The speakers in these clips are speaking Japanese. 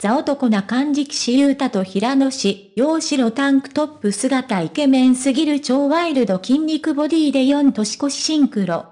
ザ男な漢字騎士ユータと平野氏、洋白タンクトップ姿イケメンすぎる超ワイルド筋肉ボディで4年越しシンクロ。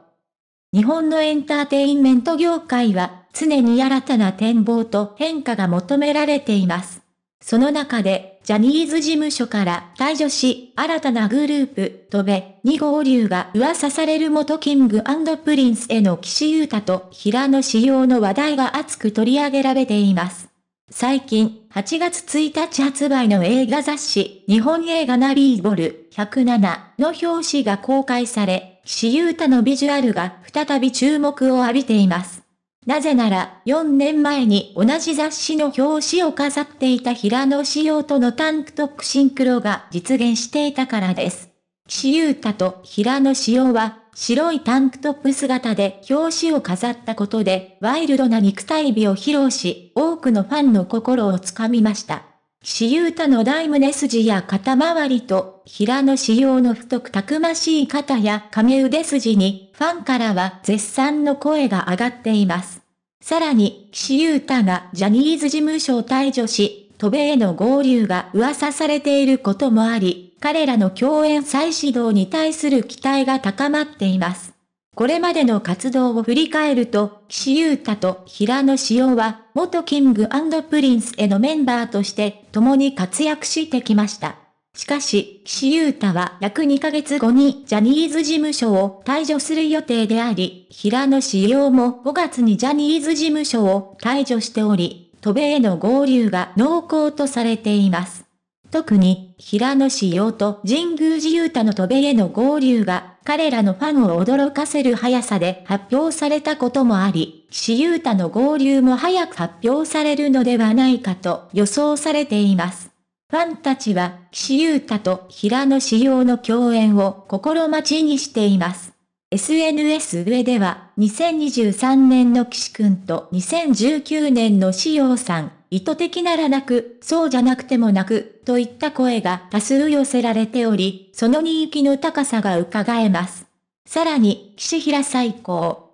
日本のエンターテインメント業界は常に新たな展望と変化が求められています。その中で、ジャニーズ事務所から退場し、新たなグループ、戸べ二号流が噂される元キングプリンスへの岸優太と平野氏用の話題が熱く取り上げられています。最近、8月1日発売の映画雑誌、日本映画ナビーボル107の表紙が公開され、岸優太のビジュアルが再び注目を浴びています。なぜなら、4年前に同じ雑誌の表紙を飾っていた平野仕様とのタンクトックシンクロが実現していたからです。岸優太と平野仕様は、白いタンクトップ姿で表紙を飾ったことで、ワイルドな肉体美を披露し、多くのファンの心をつかみました。岸優太の大胸筋や肩周りと、平野仕様の太くたくましい肩や亀腕筋に、ファンからは絶賛の声が上がっています。さらに、岸優太がジャニーズ事務所を退場し、戸米への合流が噂されていることもあり、彼らの共演再始動に対する期待が高まっています。これまでの活動を振り返ると、岸優太と平野紫陽は、元キングプリンスへのメンバーとして共に活躍してきました。しかし、岸優太は約2ヶ月後にジャニーズ事務所を退場する予定であり、平野紫陽も5月にジャニーズ事務所を退場しており、渡米への合流が濃厚とされています。特に、平野志陽と神宮寺雄太の戸米への合流が、彼らのファンを驚かせる速さで発表されたこともあり、岸優太の合流も早く発表されるのではないかと予想されています。ファンたちは、岸優太と平野志陽の共演を心待ちにしています。SNS 上では、2023年の岸くんと2019年の紫さん、意図的ならなく、そうじゃなくてもなく、といった声が多数寄せられており、その人気の高さが伺えます。さらに、岸平最高。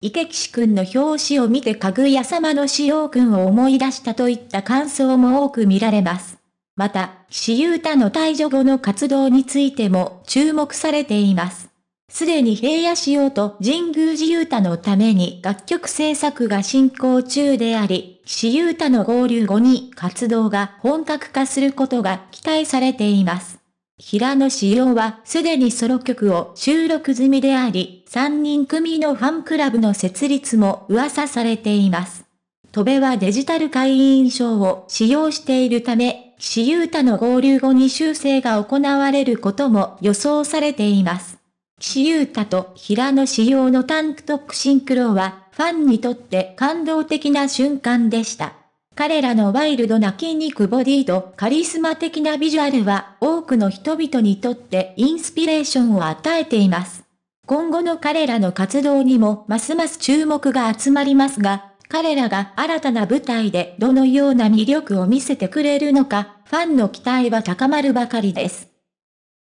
池岸くんの表紙を見てかぐや様の使用くんを思い出したといった感想も多く見られます。また、岸優太の退場後の活動についても注目されています。すでに平野仕様と神宮寺勇太のために楽曲制作が進行中であり、私勇太の合流後に活動が本格化することが期待されています。平野仕様はすでにソロ曲を収録済みであり、3人組のファンクラブの設立も噂されています。戸部はデジタル会員証を使用しているため、岸優太の合流後に修正が行われることも予想されています。ゆうたと平野紫耀のタンクトップシンクロは、ファンにとって感動的な瞬間でした。彼らのワイルドな筋肉ボディとカリスマ的なビジュアルは多くの人々にとってインスピレーションを与えています。今後の彼らの活動にもますます注目が集まりますが、彼らが新たな舞台でどのような魅力を見せてくれるのか、ファンの期待は高まるばかりです。